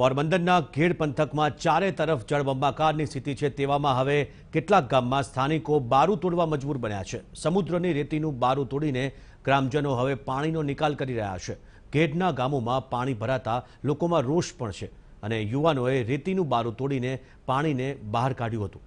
પોરબંદરના ઘેડ પંથકમાં ચારે તરફ જળબંબાકારની સ્થિતિ છે તેવામાં હવે કેટલાક ગામમાં સ્થાનિકો બારું તોડવા મજબૂર બન્યા છે સમુદ્રની રેતીનું બારું તોડીને ગ્રામજનો હવે પાણીનો નિકાલ કરી રહ્યા છે ઘેડના ગામોમાં પાણી ભરાતા લોકોમાં રોષ પણ છે અને યુવાનોએ રેતીનું બારું તોડીને પાણીને બહાર કાઢ્યું હતું